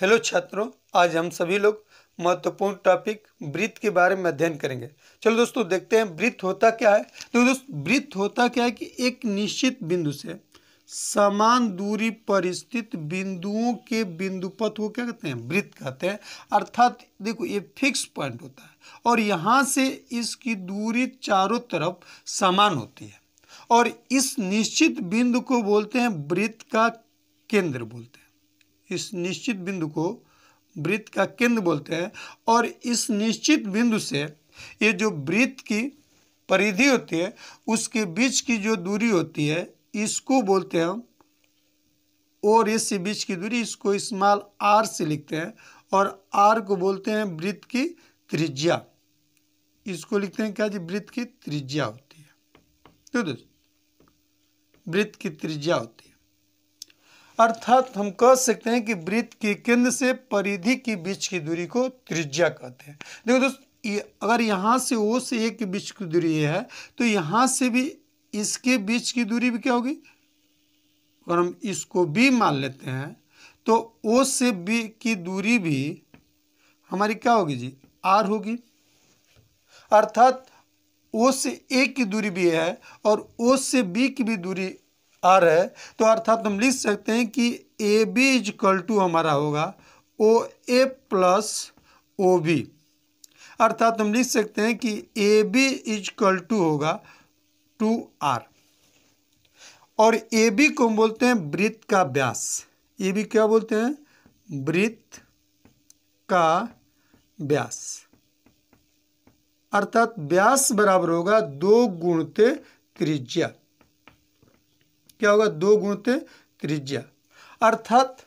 hello छात्रों आज हम सभी लोग महत्वपूर्ण टॉपिक वृत्त के बारे में अध्ययन करेंगे चलो दोस्तों देखते हैं वृत्त होता क्या है तो दोस्तों वृत्त होता क्या है कि एक निश्चित बिंदु से समान दूरी पर स्थित बिंदुओं के बिंदुपथ को क्या कहते हैं वृत्त कहते हैं अर्थात देखो ये फिक्स पॉइंट होता है और यहाँ से इसकी दूरी चारों तरफ समान होती है और इस निश्चित बिंदु को बोलते हैं वृत्त का केंद्र बोलते हैं इस निश्चित बिंदु को वृत्त का केंद्र बोलते हैं और इस निश्चित बिंदु से ये जो वृत्त की परिधि होती है उसके बीच की जो दूरी होती है इसको बोलते हैं हम और इस बीच की दूरी इसको स्मॉल आर से लिखते हैं और आर को बोलते हैं वृत्त की त्रिज्या इसको लिखते हैं क्या जी वृत्त की त्रिज्या होती है तो दोस्तों वृत्त की त्रिज्या होती है अर्थात हम कह सकते हैं कि वृत्त के केंद्र से परिधि के बीच की दूरी को त्रिज्या कहते हैं देखो दोस्त अगर यहाँ से ओ से ए के बीच की दूरी है तो यहाँ से भी इसके बीच की दूरी भी क्या होगी अगर हम इसको बी मान लेते हैं तो ओ से बी की दूरी भी हमारी क्या होगी जी आर होगी अर्थात ओ से ए की दूरी भी है और ओ से बी की भी दूरी आर है तो अर्थात हम लिख सकते हैं कि A B is equal to हमारा होगा ओ ए प्लस ओ बी अर्थात हम लिख सकते हैं कि ए बी इजकल टू होगा टू आर और ए बी को हम बोलते हैं वृत्त का व्यास ए बी क्या बोलते हैं वृत्त का व्यास अर्थात व्यास बराबर होगा दो गुणते त्रिज्या क्या होगा दो गुणते त्रिज्या अर्थात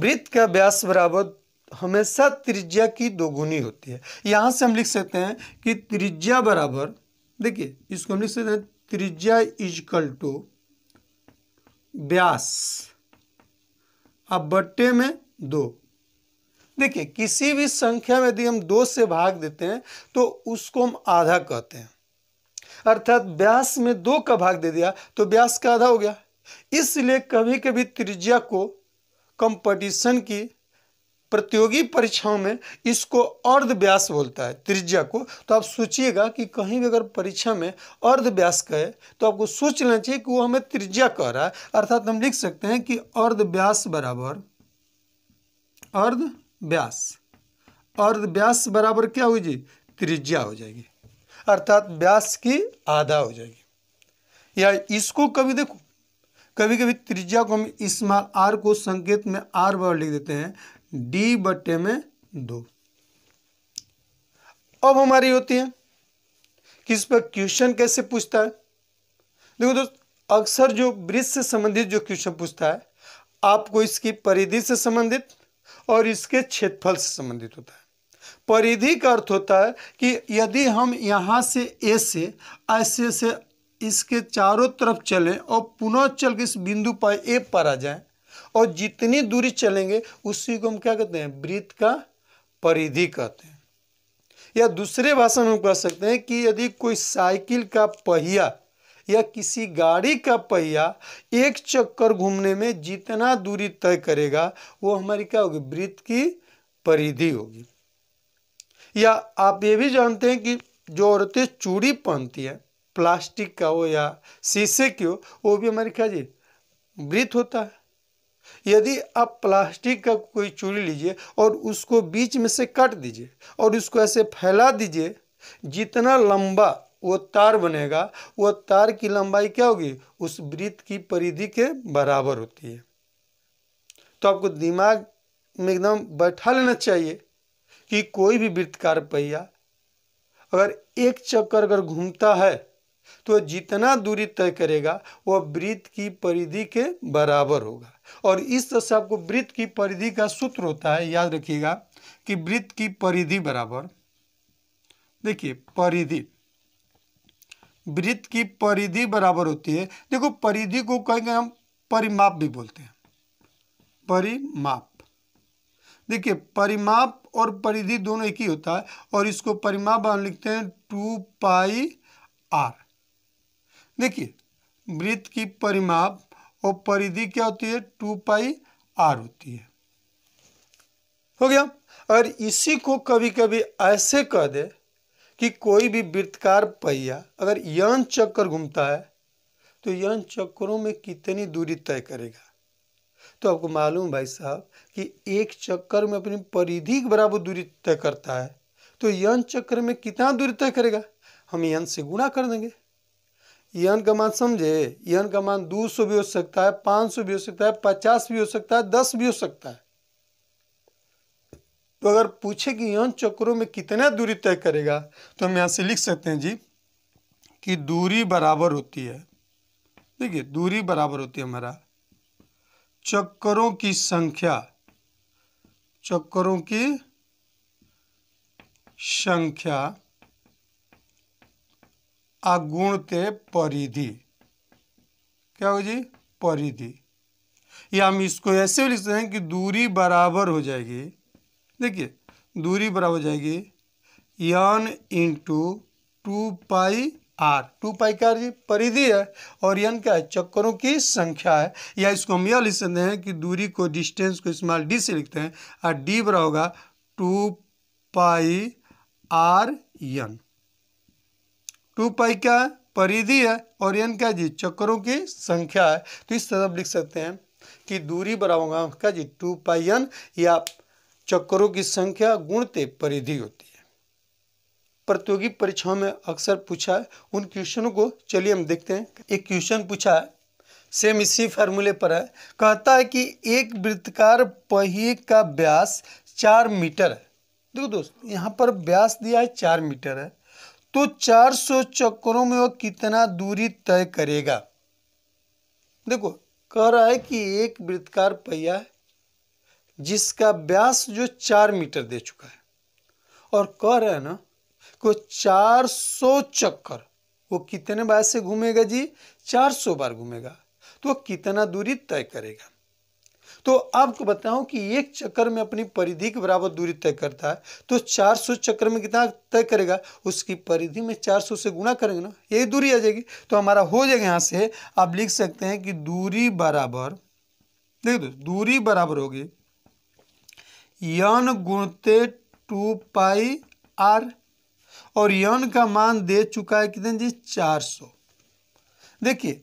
वृत्त का व्यास बराबर हमेशा त्रिज्या की दोगुनी होती है यहां से हम लिख सकते हैं कि त्रिज्या बराबर देखिए इसको हम लिख सकते हैं त्रिज्या इजकल टू व्यास अब बट्टे में दो देखिए किसी भी संख्या में यदि हम दो से भाग देते हैं तो उसको हम आधा कहते हैं अर्थात व्यास में दो का भाग दे दिया तो व्यास का आधा हो गया इसलिए कभी कभी त्रिज्या को कंपटीशन की प्रतियोगी परीक्षाओं में इसको अर्ध व्यास बोलता है त्रिज्या को तो आप सोचिएगा कि कहीं भी अगर परीक्षा में अर्ध व्यास कहे तो आपको सोच लेना चाहिए कि वो हमें त्रिज्या कह रहा है अर्थात हम लिख सकते हैं कि अर्ध व्यास बराबर अर्ध व्यास अर्ध व्यास बराबर क्या हुई जी त्रिज्या हो जाएगी अर्थात व्यास की आधा हो जाएगी या इसको कभी देखो कभी कभी त्रिज्या को हम स्मॉल आर को संकेत में आर बार लिख देते हैं डी बट्टे में दो अब हमारी होती है कि इस पर क्वेश्चन कैसे पूछता है देखो दोस्त अक्सर जो ब्रिज से संबंधित जो क्वेश्चन पूछता है आपको इसकी परिधि से संबंधित और इसके क्षेत्रफल से संबंधित होता है परिधि का अर्थ होता है कि यदि हम यहाँ से ऐसे ऐसे से इसके चारों तरफ चलें और पुनः चल के इस बिंदु पर ए पर आ जाएं और जितनी दूरी चलेंगे उसी को हम क्या कहते हैं वृत्त का परिधि कहते हैं या दूसरे भाषा में हम कह सकते हैं कि यदि कोई साइकिल का पहिया या किसी गाड़ी का पहिया एक चक्कर घूमने में जितना दूरी तय करेगा वो हमारी क्या होगी वृत्त की परिधि होगी या आप ये भी जानते हैं कि जो औरतें चूड़ी पहनती हैं प्लास्टिक का हो या शीशे की हो वो भी हमारे क्या जी वृत होता है यदि आप प्लास्टिक का कोई चूड़ी लीजिए और उसको बीच में से काट दीजिए और उसको ऐसे फैला दीजिए जितना लंबा वो तार बनेगा वो तार की लंबाई क्या होगी उस वृत्त की परिधि के बराबर होती है तो आपको दिमाग में एकदम बैठा लेना चाहिए कि कोई भी वृत्तकार पहिया अगर एक चक्कर अगर घूमता है तो जितना दूरी तय करेगा वह वृत्त की परिधि के बराबर होगा और इस तरह से आपको वृत्त की परिधि का सूत्र होता है याद रखिएगा कि वृत्त की परिधि बराबर देखिए परिधि वृत्त की परिधि बराबर होती है देखो परिधि को कहेंगे हम परिमाप भी बोलते हैं परिमाप देखिए परिमाप और परिधि दोनों एक ही होता है और इसको परिमाप हम लिखते हैं टू पाई आर देखिए वृत्त की परिमाप और परिधि क्या होती है टू पाई आर होती है हो गया और इसी को कभी कभी ऐसे कह दे कि कोई भी वृत्तकार पहिया अगर यन चक्कर घूमता है तो यन चक्करों में कितनी दूरी तय करेगा तो आपको मालूम भाई साहब कि एक चक्कर में अपनी परिधि के बराबर दूरी तय करता है तो यन चक्र में कितना दूरी तय करेगा हम यन से गुणा कर देंगे यन का मान समझे यन का मान दो सौ भी हो सकता है पाँच सौ भी हो सकता है पचास भी हो सकता है दस भी हो सकता है तो अगर पूछे कि यन चक्रों में कितना दूरी तय करेगा तो हम यहां से लिख सकते हैं जी कि दूरी बराबर होती है देखिए दूरी बराबर होती है हमारा चक्करों की संख्या चक्करों की संख्या आ परिधि क्या हो जी परिधि या हम इसको ऐसे भी लिख सकते हैं कि दूरी बराबर हो जाएगी देखिए दूरी बराबर हो जाएगी N into two pi R two pi का परिधि है और यन क्या है चक्करों की संख्या है या इसको हम यह लिख सकते हैं कि दूरी को डिस्टेंस को इस्तेमाल डी से लिखते हैं और डी बड़ा होगा two pi R N two pi क्या है परिधि है और यन क्या जी चक्करों की संख्या है तो इस तरह लिख सकते हैं कि दूरी होगा क्या जी टू पाई यन या चक्करों की संख्या गुणते परिधि होती है प्रतियोगी परीक्षाओं में अक्सर पूछा है उन क्वेश्चनों को चलिए हम देखते हैं एक क्वेश्चन पूछा है सेम इसी फार्मूले पर है कहता है कि एक वृत्तकार पहिए का व्यास चार मीटर है देखो दोस्त यहाँ पर व्यास दिया है चार मीटर है तो चार सौ चक्करों में वो कितना दूरी तय करेगा देखो कह रहा है कि एक वृत्तकार पहिया है जिसका व्यास जो चार मीटर दे चुका है और कह रहा है ना को 400 चक्कर वो कितने बार से घूमेगा जी 400 बार घूमेगा तो कितना दूरी तय करेगा तो आपको बताऊं कि एक चक्कर में अपनी परिधि के बराबर दूरी तय करता है तो 400 चक्कर में कितना तय करेगा उसकी परिधि में 400 से गुणा करेंगे ना यही दूरी आ जाएगी तो हमारा हो जाएगा यहां से आप लिख सकते हैं कि दूरी बराबर देख दो दूरी बराबर होगी यन गुणते टू पाई आर और यन का मान दे चुका है कितने जी चार सौ देखिए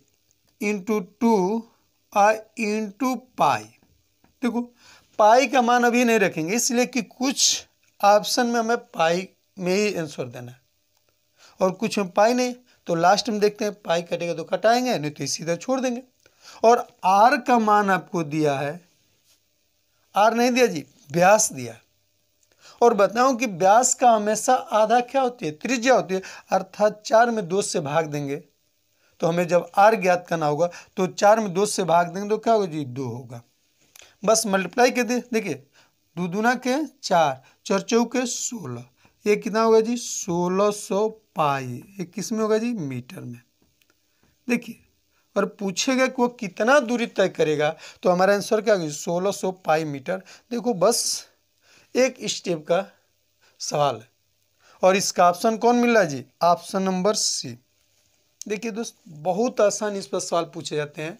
इंटू टू और इंटू पाई देखो पाई का मान अभी नहीं रखेंगे इसलिए कि कुछ ऑप्शन में हमें पाई में ही आंसर देना है और कुछ हम पाई नहीं तो लास्ट में देखते हैं पाई कटेगा तो कटाएंगे नहीं तो सीधा छोड़ देंगे और आर का मान आपको दिया है आर नहीं दिया जी व्यास दिया और बताऊं कि व्यास का हमेशा आधा क्या होती है त्रिज्या होती है अर्थात चार में दो से भाग देंगे तो हमें जब आर ज्ञात करना होगा तो चार में दो से भाग देंगे तो क्या होगा जी दो होगा बस मल्टीप्लाई कर दे देखिए दो दुना के चार चार चौके सोलह ये कितना होगा जी सोलह सौ पाई ये किस में होगा जी मीटर में देखिए और पूछेगा कि वो कितना दूरी तय करेगा तो हमारा आंसर क्या होगा सोलह सौ पाई मीटर देखो बस एक स्टेप का सवाल है और इसका ऑप्शन कौन मिल रहा है जी ऑप्शन नंबर सी देखिए दोस्त बहुत आसान इस पर सवाल पूछे जाते हैं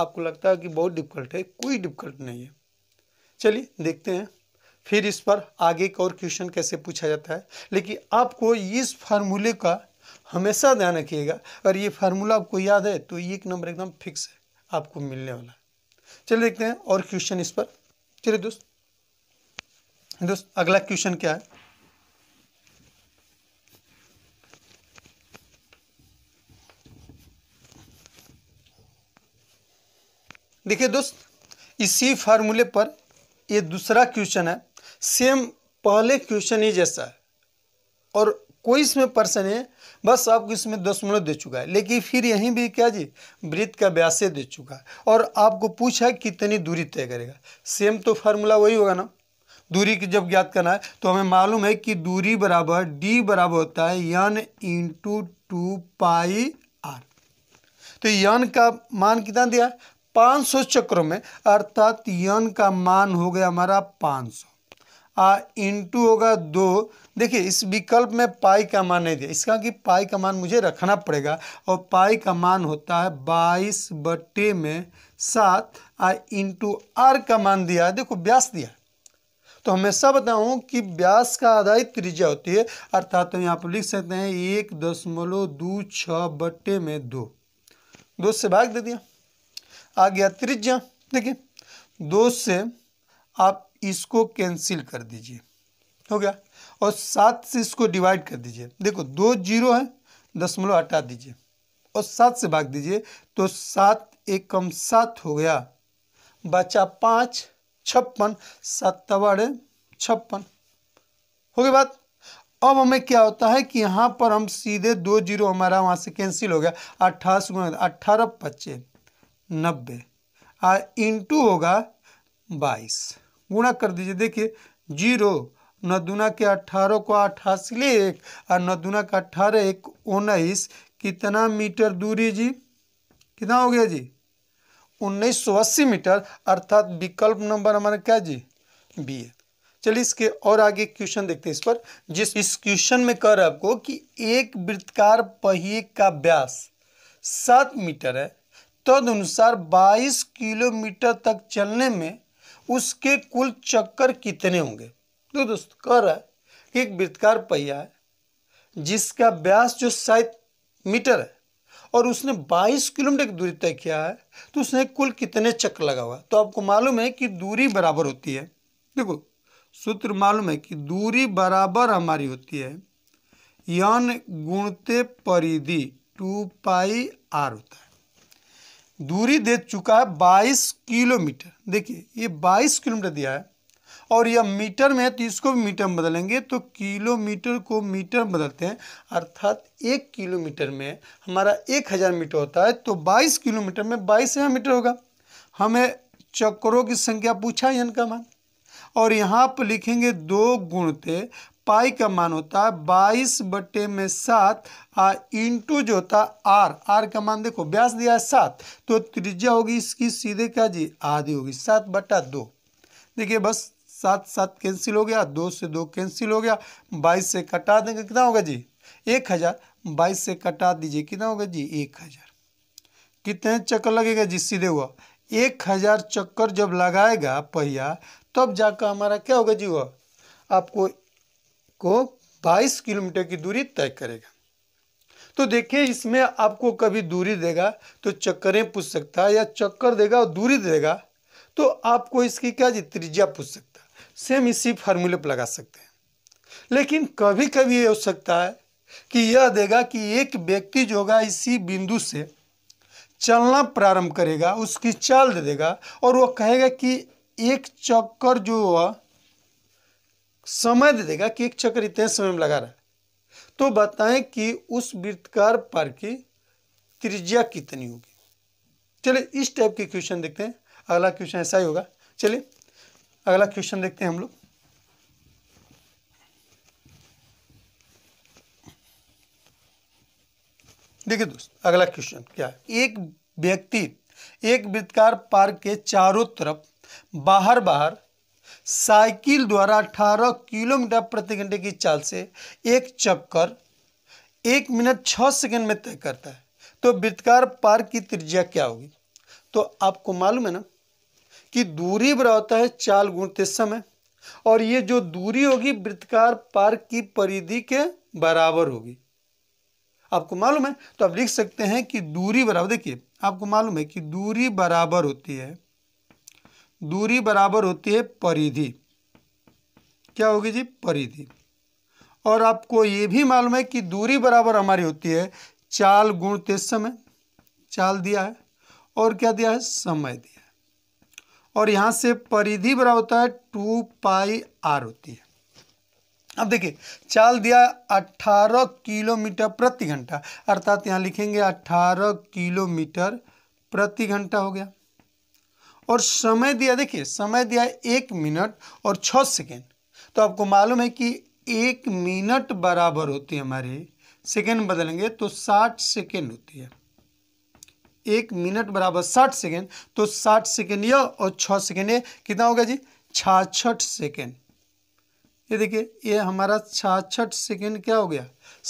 आपको लगता है कि बहुत डिफिकल्ट है कोई डिफिकल्ट नहीं है चलिए देखते हैं फिर इस पर आगे का और क्वेश्चन कैसे पूछा जाता है लेकिन आपको इस फार्मूले का हमेशा ध्यान रखिएगा अगर ये फार्मूला आपको याद है तो एक नंबर एकदम फिक्स है आपको मिलने वाला है चलिए देखते हैं और क्वेश्चन इस पर चलिए दोस्त दोस्त अगला क्वेश्चन क्या है देखिए दोस्त इसी फार्मूले पर ये दूसरा क्वेश्चन है सेम पहले क्वेश्चन ही जैसा है और कोई इसमें पर्सन है बस आपको इसमें दशमलव दे चुका है लेकिन फिर यहीं भी क्या जी वृत्त का व्यास दे चुका है और आपको पूछा है कितनी दूरी तय करेगा सेम तो फार्मूला वही होगा ना दूरी की जब ज्ञात करना है तो हमें मालूम है कि दूरी बराबर डी बराबर होता है N into two pi R तो यन का मान कितना दिया पाँच सौ चक्रों में अर्थात यन का मान हो गया हमारा पाँच सौ आ इंटू होगा दो देखिए इस विकल्प में पाई का मान नहीं दिया इसका कि पाई का मान मुझे रखना पड़ेगा और पाई का मान होता है बाईस बटे में सात आ इंटू आर का मान दिया देखो व्यास दिया तो हमेशा बताऊं कि व्यास का आधारित त्रिज्या होती है अर्थात तो यहाँ पर लिख सकते हैं एक दशमलव दो छ बट्टे में दो दो से भाग दे दिया आ गया त्रिज्या देखिए दो से आप इसको कैंसिल कर दीजिए हो गया और सात से इसको डिवाइड कर दीजिए देखो दो जीरो है दशमलव हटा दीजिए और सात से भाग दीजिए तो सात एक कम सात हो गया बचा पाँच छप्पन सत्तावन छप्पन हो गई बात अब हमें क्या होता है कि यहाँ पर हम सीधे दो जीरो हमारा वहाँ से कैंसिल हो गया अट्ठाईस गुना अट्ठारह पच्चे नब्बे और इंटू होगा बाईस गुणा कर दीजिए देखिए जीरो नदुना के अट्ठारह को अट्ठासी एक और नदुना का अट्ठारह एक उन्नीस कितना मीटर दूरी जी कितना हो गया जी उन्नीस सौ अस्सी मीटर अर्थात विकल्प नंबर हमारा क्या जी बी है चलिए इसके और आगे क्वेश्चन देखते हैं इस पर जिस इस क्वेश्चन में कह रहा है आपको कि एक वृत्तकार पहिए का व्यास सात मीटर है तदनुसार तो बाईस किलोमीटर तक चलने में उसके कुल चक्कर कितने होंगे तो दोस्त कह रहा है कि एक वृत्तकार पहिया है जिसका व्यास जो सात मीटर है और उसने 22 किलोमीटर की दूरी तय किया है तो उसने कुल कितने चक्कर लगा हुआ तो आपको मालूम है कि दूरी बराबर होती है देखो सूत्र मालूम है कि दूरी बराबर हमारी होती है यन गुणते परिधि टू पाई आर होता है दूरी दे चुका है 22 किलोमीटर देखिए ये 22 किलोमीटर दिया है और यह मीटर में है तो इसको भी मीटर में बदलेंगे तो किलोमीटर को मीटर में बदलते हैं अर्थात एक किलोमीटर में हमारा एक हज़ार मीटर होता है तो बाईस किलोमीटर में बाईस हज़ार मीटर होगा हमें चक्रों की संख्या पूछा है इनका मान और यहाँ पर लिखेंगे दो गुणते पाई का मान होता है बाईस बटे में सात इंटू जो होता है आर आर का मान देखो ब्यास दिया है सात तो त्रिज्या होगी इसकी सीधे का जी आधी होगी सात बटा दो देखिए बस सात सात कैंसिल हो गया दो से दो कैंसिल हो गया बाईस से कटा देंगे कितना होगा जी एक हज़ार बाईस से कटा दीजिए कितना होगा जी एक हज़ार कितने चक्कर लगेगा जी सीधे हुआ एक हज़ार चक्कर जब लगाएगा पहिया तब जाकर हमारा क्या होगा जी वह आपको को बाईस किलोमीटर की दूरी तय करेगा तो देखिए इसमें आपको कभी दूरी देगा तो चक्करें पूछ सकता है या चक्कर देगा और दूरी देगा तो आपको इसकी क्या जी त्रिज्या पूछ सकता सेम इसी फार्मूले पर लगा सकते हैं लेकिन कभी कभी ये हो सकता है कि यह देगा कि एक व्यक्ति जो होगा इसी बिंदु से चलना प्रारंभ करेगा उसकी चाल दे देगा और वो कहेगा कि एक चक्कर जो समय दे देगा कि एक चक्कर इतने समय में लगा रहा है तो बताएं कि उस वृत्तकार पर की त्रिज्या कितनी होगी चलिए इस टाइप के क्वेश्चन देखते हैं अगला क्वेश्चन ऐसा ही होगा चलिए अगला क्वेश्चन देखते हैं हम लोग देखिए दोस्त अगला क्वेश्चन क्या है एक व्यक्ति एक वृत्तकार पार्क के चारों तरफ बाहर बाहर साइकिल द्वारा 18 किलोमीटर प्रति घंटे की चाल से एक चक्कर एक मिनट छ सेकंड में तय करता है तो वृत्तकार पार्क की त्रिज्या क्या होगी तो आपको मालूम है ना कि दूरी बराबर है चाल गुणते समय और ये जो दूरी होगी वृत्तकार पार्क की परिधि के बराबर होगी आपको मालूम है तो आप लिख सकते हैं कि दूरी बराबर देखिए आपको मालूम है कि दूरी बराबर होती है दूरी बराबर होती है परिधि क्या होगी जी परिधि और आपको ये भी मालूम है कि दूरी बराबर हमारी होती है चाल गुण तेज समय चाल दिया है और क्या दिया है समय दिया और यहाँ से परिधि बड़ा होता है टू पाई आर होती है अब देखिए चाल दिया 18 किलोमीटर प्रति घंटा अर्थात यहाँ लिखेंगे 18 किलोमीटर प्रति घंटा हो गया और समय दिया देखिए समय दिया एक मिनट और छ सेकेंड तो आपको मालूम है कि एक मिनट बराबर होती है हमारे सेकेंड बदलेंगे तो साठ सेकेंड होती है एक मिनट बराबर साठ सेकेंड तो साठ सेकेंड यह और छ सेकेंड ये कितना होगा जी छाछठ सेकेंड ये देखिए ये हमारा छाछठ सेकेंड क्या हो गया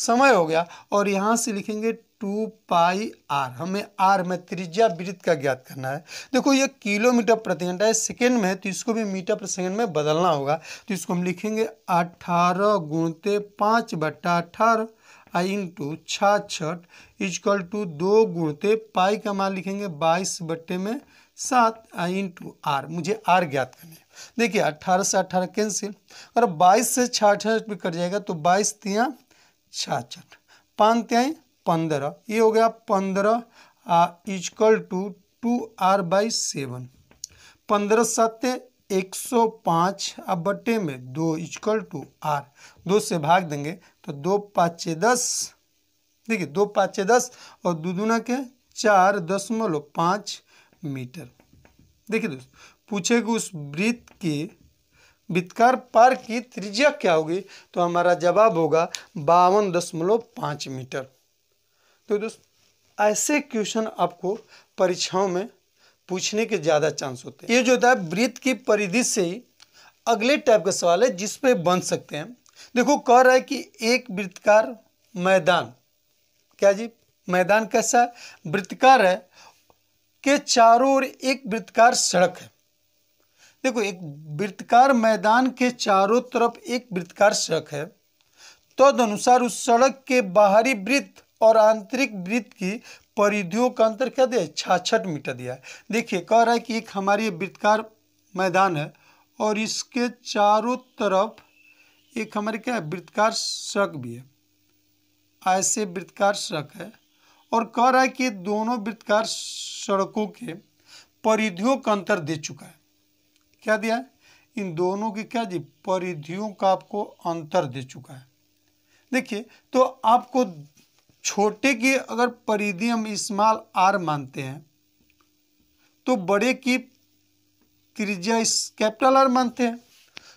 समय हो गया और यहाँ से लिखेंगे टू पाई आर हमें आर में त्रिज्या वृत्त का ज्ञात करना है देखो ये किलोमीटर प्रति घंटा है सेकेंड में है तो इसको भी मीटर प्रति सेकेंड में बदलना होगा तो इसको हम लिखेंगे अठारह गुणते पाँच बट्टा अठारह आई इंटू छाछठ इजकल टू दो गुणते पाई का मान लिखेंगे बाईस बट्टे में सात आई इंटू आर मुझे आर ज्ञात करने देखिए अट्ठारह से अट्ठारह कैंसिल और बाईस से छाछठ भी कट जाएगा तो बाईस तिया छाछठ पाँच त्याई पंद्रह ये हो गया पंद्रह is equal to two R by seven पंद्रह सत्य 105 अब बटे में दो इजकल टू आर दो से भाग देंगे तो दो पाँचे दस देखिए दो पाँचे दस और दो दूना के चार दशमलव पाँच मीटर देखिए दोस्त पूछे कि उस वृत्त के वित्तकार पार की त्रिज्या क्या होगी तो हमारा जवाब होगा बावन दशमलव पाँच मीटर तो दोस्त ऐसे क्वेश्चन आपको परीक्षाओं में पूछने के ज़्यादा चांस होते हैं ये जो होता है वृत्त की परिधि से अगले टाइप का सवाल है जिसपे बन सकते हैं देखो कह रहा है कि एक वृत्तकार मैदान क्या जी मैदान कैसा है वृत्तकार है के चारों ओर एक वृत्तकार सड़क है देखो एक वृत्तकार मैदान के चारों तरफ एक वृत्तकार सड़क है तदनुसार तो उस सड़क के बाहरी वृत्त और आंतरिक वृत्त की परिधियों का अंतर क्या दिया छाछठ मीटर दिया है देखिए कह रहा है कि एक हमारी वृत्तकार मैदान है और इसके चारों तरफ एक हमारे क्या है वृत्तकार सड़क भी है ऐसे वृत्तकार सड़क है और कह रहा है कि दोनों वृत्तकार सड़कों के परिधियों का अंतर दे चुका है क्या दिया है इन दोनों के क्या जी परिधियों का आपको अंतर दे चुका है देखिए तो आपको छोटे की अगर परिधि हम स्मॉल आर मानते हैं तो बड़े की त्रिज्या कैपिटल आर मानते हैं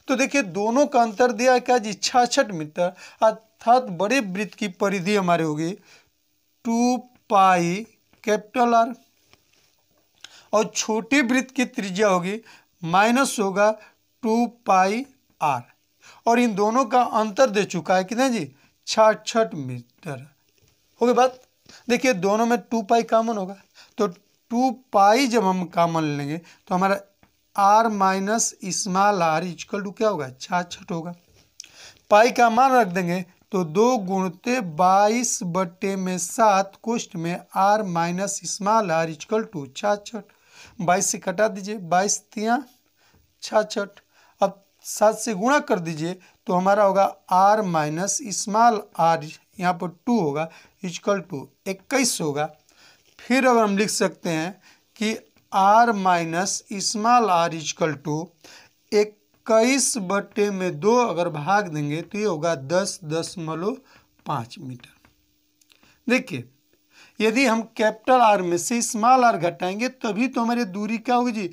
तो देखिए दोनों का अंतर दिया क्या जी छाछठ मीटर अर्थात बड़े वृत्त की परिधि हमारी होगी टू पाई कैपिटल आर और छोटे वृत्त की त्रिज्या होगी माइनस होगा टू पाई आर और इन दोनों का अंतर दे चुका है कितना जी छाछठ मीटर ओके बात देखिए दोनों में टू पाई कॉमन होगा तो टू पाई जब हम कॉमन लेंगे तो हमारा R minus small R is equal to क्या होगा छठ होगा पाई का मान रख देंगे तो दो गुणते बाईस बट्टे में सात कुष्ट में R minus small R is equal to छठ बाईस से कटा दीजिए बाईस तिया छठ अब सात से गुणा कर दीजिए तो हमारा होगा आर माइनस स्मॉल आर यहाँ पर टू होगा इजकल टू इक्कीस होगा फिर अगर हम लिख सकते हैं कि R minus small R is equal to इक्कीस बटे में दो अगर भाग देंगे तो ये होगा दस दशमलव पाँच मीटर देखिए यदि हम कैपिटल आर में से स्मॉल आर घटाएंगे तभी तो हमारी दूरी क्या होगी जी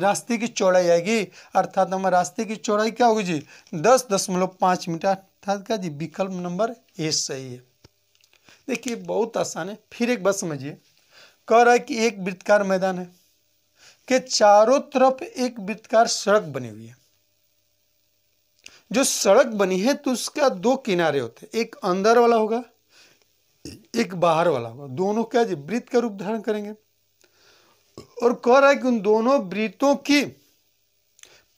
रास्ते की चौड़ाई आएगी अर्थात हमारे रास्ते की चौड़ाई क्या होगी जी दस दशमलव पाँच मीटर अर्थात क्या जी विकल्प नंबर ए सही है देखिए बहुत आसान है फिर एक बात समझिए कह रहा है कि एक वृत्तकार मैदान है के चारों तरफ एक वृत्तकार सड़क बनी हुई है जो सड़क बनी है तो उसका दो किनारे होते हैं एक अंदर वाला होगा एक बाहर वाला होगा दोनों क्या जी वृत्त का रूप धारण करेंगे और कह रहा है कि उन दोनों वृत्तों की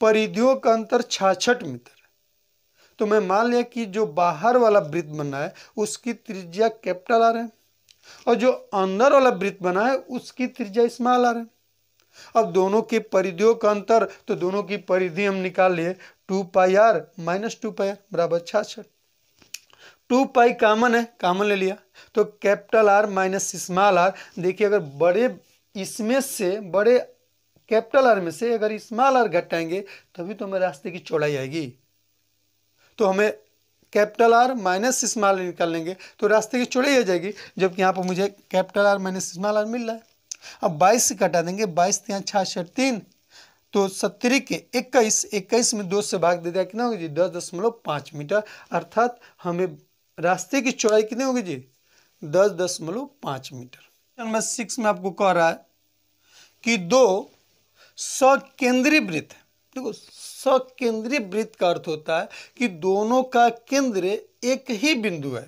परिधियों का अंतर छाछठ मीटर तो मैं मान लिया कि जो बाहर वाला वृत्त बना है उसकी त्रिज्या कैपिटल आर है और जो अंदर वाला वृत्त बना है उसकी त्रिज्या स्मॉल आर है अब दोनों के परिधियों का अंतर तो दोनों की परिधि हम निकाल लिए two pi R minus two pi R बराबर छाछठ टू पाई कामन है कॉमन ले लिया तो capital R minus small R देखिए अगर बड़े इसमें से बड़े कैपिटल आर में से अगर स्मॉल आर घटाएंगे तभी तो हमें रास्ते की चौड़ाई आएगी तो हमें कैपिटल आर माइनस स्मॉल निकाल लेंगे तो रास्ते की चौड़ाई हो जाएगी जबकि यहाँ पर मुझे capital R minus small R मिल रहा है अब बाईस से कटा देंगे बाईस यहाँ छः तीन तो सत्तरी के इक्कीस इक्कीस में दो से भाग दे दिया कितना होगा जी दस दशमलव पाँच मीटर अर्थात हमें रास्ते की चौड़ाई कितनी होगी जी दस दशमलव पाँच मीटर नंबर सिक्स में आपको कह रहा है कि दो सौ केंद्रीय वृत्त देखो सकेंद्रीय वृत्त का अर्थ होता है कि दोनों का केंद्र एक ही बिंदु है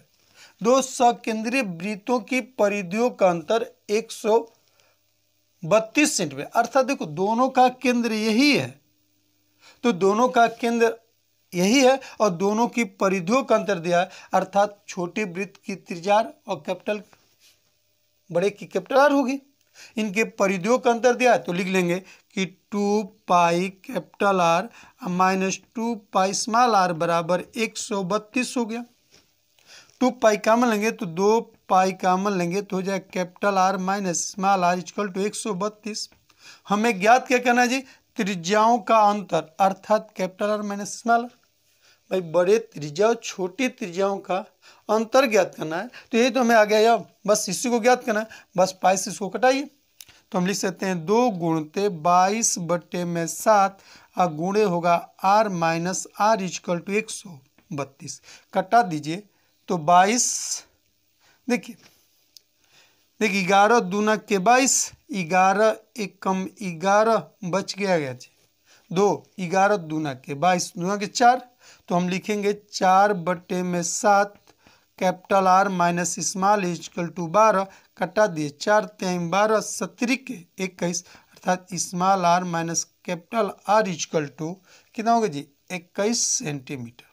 दो सकेंद्रीय वृत्तों की परिधियों का अंतर एक सौ बत्तीस सेंटीमीटर अर्थात देखो दोनों का केंद्र यही है तो दोनों का केंद्र यही है और दोनों की परिधियों का अंतर दिया है अर्थात छोटे वृत्त की त्रिजार और कैपिटल बड़े की कैपिटल आर होगी इनके परिधियों का अंतर दिया है तो लिख लेंगे कि two pi capital R minus two pi small R बराबर एक सौ बत्तीस हो गया टू पाई कॉमन लेंगे तो दो पाई कॉमन लेंगे तो हो जाए capital R minus small R is equal to एक सौ बत्तीस हमें ज्ञात क्या करना है जी त्रिज्याओं का अंतर अर्थात capital R minus small R भाई बड़े त्रिज्या छोटी त्रिज्याओं का अंतर ज्ञात करना है तो यही तो हमें आ गया बस इसी को ज्ञात करना है बस पाई से इसको कटाइए तो हम लिख सकते हैं दो गुणते बाईस बट्टे में सात और गुणे होगा R minus R is equal to एक सौ बत्तीस कटा दीजिए तो बाईस देखिए देखिए ग्यारह दूना के बाईस ग्यारह एक कम ग्यारह बच गया गया जी दो ग्यारह दूना के बाईस दूना के चार तो हम लिखेंगे चार बट्टे में सात capital R minus small equal to बारह कटा दिए चार तेईस बारह सत्रिक इक्कीस अर्थात small R minus capital R is equal to कितना होगा जी इक्कीस सेंटीमीटर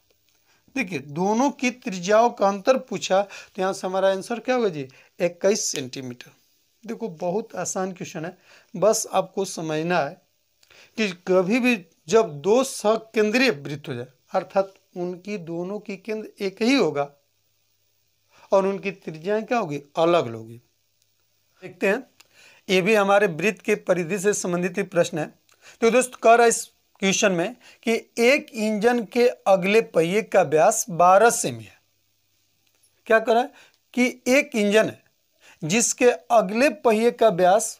देखिए दोनों की त्रिज्याओं का अंतर पूछा तो यहाँ से हमारा आंसर क्या होगा जी इक्कीस सेंटीमीटर देखो बहुत आसान क्वेश्चन है बस आपको समझना है कि कभी भी जब दो सकेंद्रीय वृत्त हो जाए अर्थात उनकी दोनों की केंद्र एक ही होगा और उनकी त्रिज्याएं क्या होगी अलग होगी देखते हैं ये भी हमारे वृत्त के परिधि से संबंधित प्रश्न है तो दोस्त कह रहा है इस क्वेश्चन में कि एक इंजन के अगले पहिए का व्यास 12 सेमी है क्या कह रहा है कि एक इंजन है जिसके अगले पहिए का व्यास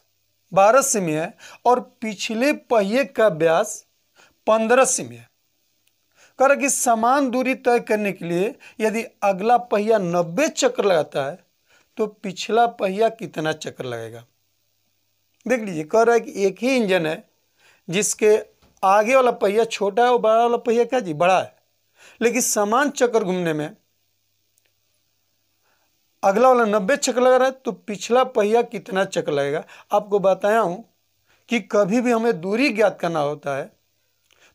12 सेमी है और पिछले पहिए का व्यास 15 सेमी है कह रहा है कि समान दूरी तय करने के लिए यदि अगला पहिया 90 चक्र लगाता है तो पिछला पहिया कितना चक्कर लगेगा देख लीजिए कह रहा है कि एक ही इंजन है जिसके आगे वाला पहिया छोटा है और बड़ा वाला पहिया क्या जी बड़ा है लेकिन समान चक्कर घूमने में अगला वाला नब्बे चक्कर लगा रहा है तो पिछला पहिया कितना चक्कर लगेगा आपको बताया हूं कि कभी भी हमें दूरी ज्ञात करना होता है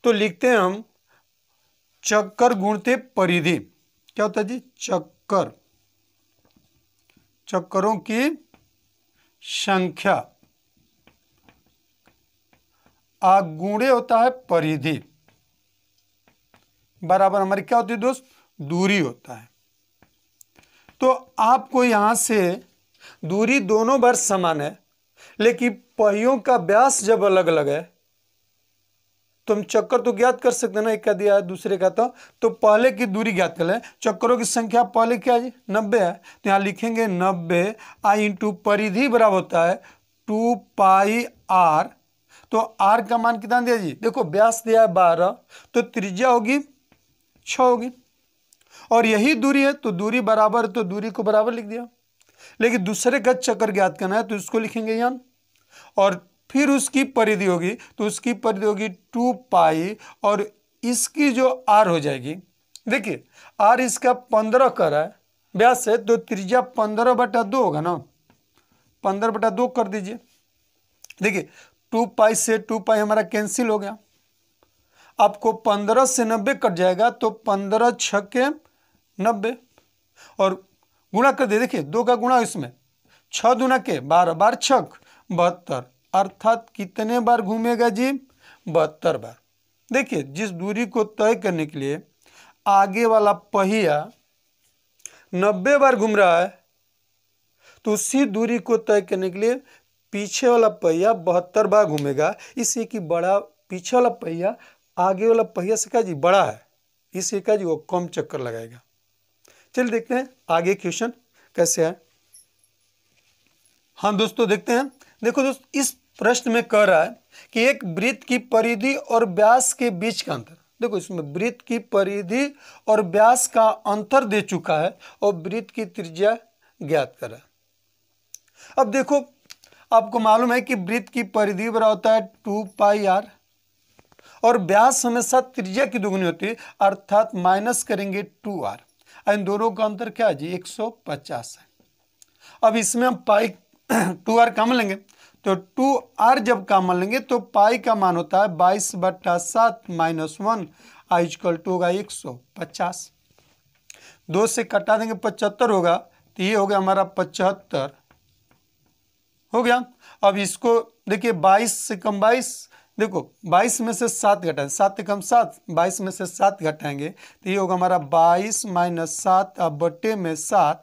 तो लिखते हैं हम चक्कर गुणते परिधि क्या होता है जी चक्कर चक्करों की संख्या आगुणे होता है परिधि बराबर हमारी क्या होती है दोस्त दूरी होता है तो आपको यहां से दूरी दोनों बार समान है लेकिन पहियों का व्यास जब अलग अलग है तो हम चक्कर तो ज्ञात कर सकते हैं ना एक का दिया है दूसरे का तो तो पहले की दूरी ज्ञात कर लें चक्करों की संख्या पहले क्या है नब्बे है तो यहाँ लिखेंगे नब्बे आई इंटू परिधि बराबर होता है टू पाई आर तो आर का मान कितना दिया जी देखो ब्यास दिया है बारह तो त्रिज्या होगी छ होगी और यही दूरी है तो दूरी बराबर तो दूरी को बराबर लिख दिया लेकिन दूसरे का चक्कर ज्ञात करना है तो इसको लिखेंगे यहाँ और फिर उसकी परिधि होगी तो उसकी परिधि होगी टू पाई और इसकी जो आर हो जाएगी देखिए आर इसका पंद्रह कर है ब्यास से तो त्रिज्या पंद्रह बटा दो होगा ना पंद्रह बटा दो कर दीजिए देखिए टू पाई से टू पाई हमारा कैंसिल हो गया आपको पंद्रह से नब्बे कट जाएगा तो पंद्रह के नब्बे और गुणा कर दे देखिए दो का गुणा इसमें छ दुना के बारह बार छक बहत्तर अर्थात कितने बार घूमेगा जीव बहत्तर बार देखिए जिस दूरी को तय करने के लिए आगे वाला पहिया नब्बे बार घूम रहा है तो उसी दूरी को तय करने के लिए पीछे वाला पहिया बहत्तर बार घूमेगा इसे कि बड़ा पीछे वाला पहिया आगे वाला पहिया से कहा जी बड़ा है इसे कहा जी वो कम चक्कर लगाएगा चलिए देखते हैं आगे क्वेश्चन कैसे है हाँ दोस्तों देखते हैं देखो दोस्त इस प्रश्न में कह रहा है कि एक वृत्त की परिधि और व्यास के बीच का अंतर देखो इसमें वृत्त की परिधि और व्यास का अंतर दे चुका है और वृत्त की त्रिज्या ज्ञात कर रहा है अब देखो आपको मालूम है कि वृत्त की परिधि बड़ा होता है टू पाई आर और व्यास हमेशा त्रिज्या की दुगुनी होती है अर्थात माइनस करेंगे टू आर इन दोनों का अंतर क्या है जी 150 है अब इसमें हम पाई टू आर कम लेंगे तो टू आर जब कॉमन लेंगे तो पाई का मान होता है बाईस बट्टा सात माइनस वन आइजकल टू होगा एक सौ पचास दो से कटा देंगे पचहत्तर होगा तो ये हो गया हमारा पचहत्तर हो गया अब इसको देखिए बाईस से कम बाईस देखो बाईस में से सात घटाएं सात से कम सात बाईस में से सात घटाएंगे तो ये होगा हमारा बाईस माइनस सात बटे में सात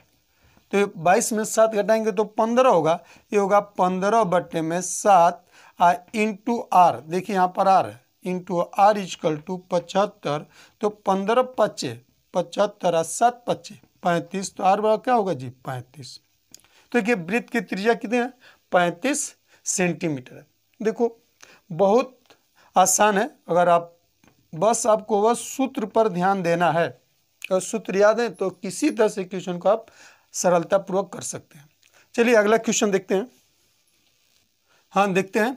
तो बाईस में सात घटाएंगे तो पंद्रह होगा ये होगा पंद्रह बटे में सात आ इंटू आर देखिए यहाँ पर R into R is equal to पचहत्तर तो पंद्रह पच्चे पचहत्तर आ सात पच्चे पैंतीस तो आर बड़ा क्या होगा जी पैंतीस तो देखिए वृत्त की त्रिज्या कितनी है पैंतीस सेंटीमीटर है देखो बहुत आसान है अगर आप बस आपको वह सूत्र पर ध्यान देना है और सूत्र याद है तो किसी तरह से क्वेश्चन को आप सरलतापूर्वक कर सकते हैं चलिए अगला क्वेश्चन देखते हैं हाँ देखते हैं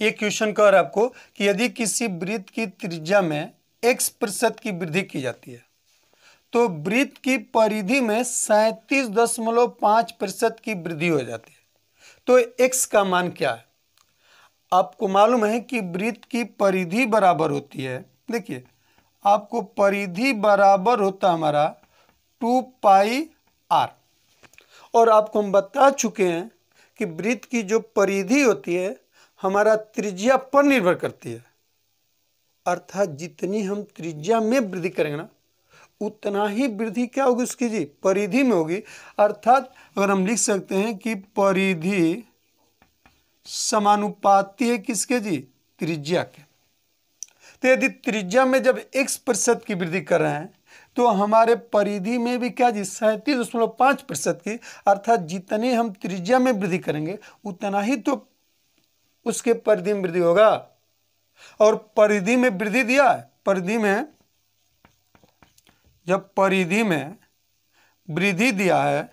ये क्वेश्चन कह रहा है आपको कि यदि किसी वृत्त की त्रिज्या में एक्स प्रतिशत की वृद्धि की जाती है तो वृत्त की परिधि में सैंतीस दशमलव पाँच प्रतिशत की वृद्धि हो जाती है तो एक्स का मान क्या है आपको मालूम है कि वृत्त की परिधि बराबर होती है देखिए आपको परिधि बराबर होता हमारा टू पाई आर और आपको हम बता चुके हैं कि वृत्त की जो परिधि होती है हमारा त्रिज्या पर निर्भर करती है अर्थात जितनी हम त्रिज्या में वृद्धि करेंगे ना उतना ही वृद्धि क्या होगी उसकी जी परिधि में होगी अर्थात अगर हम लिख सकते हैं कि परिधि समानुपाती है किसके जी त्रिज्या के तो यदि त्रिज्या में जब x प्रतिशत की वृद्धि कर रहे हैं तो हमारे परिधि में भी क्या जी सैंतीस दशमलव पाँच प्रतिशत की अर्थात जितने हम त्रिज्या में वृद्धि करेंगे उतना ही तो उसके परिधि में वृद्धि होगा और परिधि में वृद्धि दिया है परिधि में जब परिधि में वृद्धि दिया है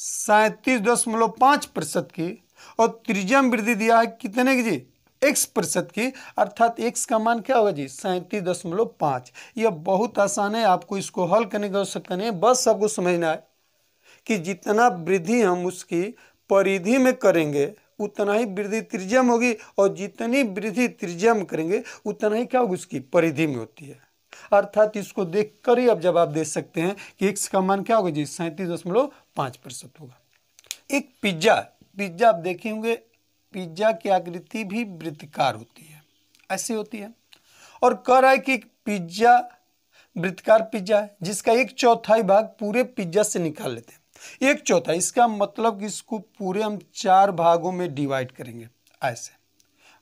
सैंतीस दशमलव पाँच प्रतिशत की और त्रिज्या में वृद्धि दिया है कितने की जी एक्स प्रतिशत की अर्थात एक्स का मान क्या होगा जी सैंतीस दशमलव पाँच यह बहुत आसान है आपको इसको हल करने की आवश्यकता नहीं है बस आपको समझना है कि जितना वृद्धि हम उसकी परिधि में करेंगे उतना ही वृद्धि त्रिज्या होगी और जितनी वृद्धि त्रिज्या में करेंगे उतना ही क्या होगी उसकी परिधि में होती है अर्थात इसको देखकर ही आप जवाब दे सकते हैं कि एक्स का मान क्या होगा जी सैंतीस दशमलव पाँच प्रतिशत होगा एक पिज्जा पिज्जा आप देखेंगे पिज्जा की आकृति भी वृत्तकार होती है ऐसे होती है और कह रहा है कि पिज्जा वृत्तकार पिज्जा है जिसका एक चौथाई भाग पूरे पिज्जा से निकाल लेते हैं एक चौथा इसका मतलब कि इसको पूरे हम चार भागों में डिवाइड करेंगे ऐसे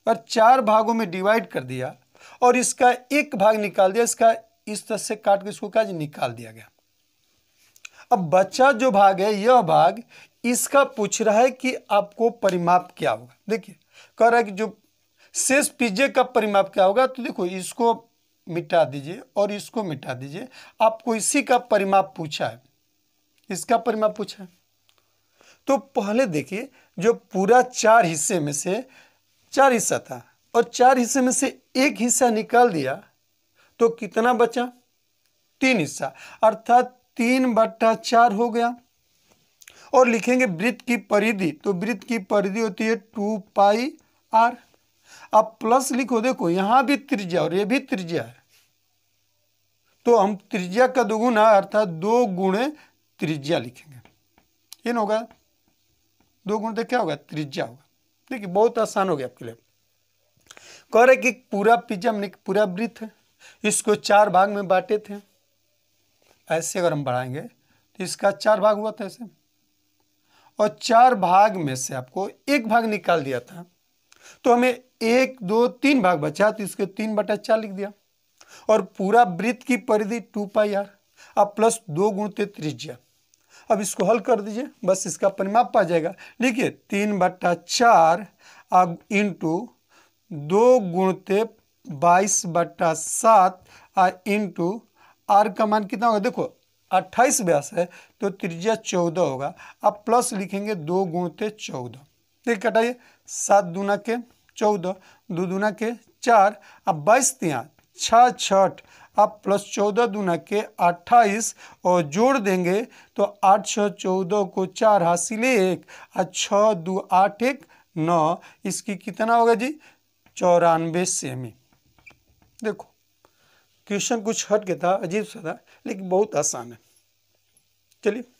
अगर चार भागों में डिवाइड कर दिया और इसका एक भाग निकाल दिया इसका इस तरह से काट के इसको क्या निकाल दिया गया अब बचा जो भाग है यह भाग इसका पूछ रहा है कि आपको परिमाप क्या होगा देखिए कह रहा है कि जो शेष पिज्जे का परिमाप क्या होगा तो देखो इसको मिटा दीजिए और इसको मिटा दीजिए आपको इसी का परिमाप पूछा है इसका परिमाप पूछा है तो पहले देखिए जो पूरा चार हिस्से में से चार हिस्सा था और चार हिस्से में से एक हिस्सा निकाल दिया तो कितना बचा तीन हिस्सा अर्थात तीन बट्टा चार हो गया और लिखेंगे वृत्त की परिधि तो वृत्त की परिधि होती है टू पाई आर अब प्लस लिखो देखो यहां भी त्रिज्या और ये भी त्रिज्या है तो हम त्रिज्या का दोगुना अर्थात दो गुणे त्रिज्या लिखेंगे ये न होगा दो गुण तो क्या होगा त्रिज्या होगा देखिए बहुत आसान हो गया आपके लिए कह रहे कि पूरा पिज्जा हमने पूरा वृत्त है इसको चार भाग में बांटे थे ऐसे अगर हम बढ़ाएंगे तो इसका चार भाग हुआ था ऐसे और चार भाग में से आपको एक भाग निकाल दिया था तो हमें एक दो तीन भाग बचा तो इसके तीन बटा चार लिख दिया और पूरा वृत्त की परिधि टू पाई आर अब प्लस दो गुण तो त्रिज्या अब इसको हल कर दीजिए बस इसका परिमाप आ जाएगा देखिए तीन बट्टा चार अब इंटू दो गुणते तो बाईस बट्टा सात और इंटू आर का मान कितना होगा देखो अट्ठाईस व्यास है तो त्रिज्या चौदह होगा आप प्लस लिखेंगे दो गुणते चौदह देख कटाइए सात दूना के चौदह दो दूना के चार अब बाईस तिया छः छठ आप प्लस चौदह दूना के अट्ठाईस और जोड़ देंगे तो आठ छः चौदह को चार हासिल एक और छः दो आठ एक नौ इसकी कितना होगा जी चौरानवे सेमी देखो क्वेश्चन कुछ हट के था अजीब सा था लेकिन बहुत आसान है que ele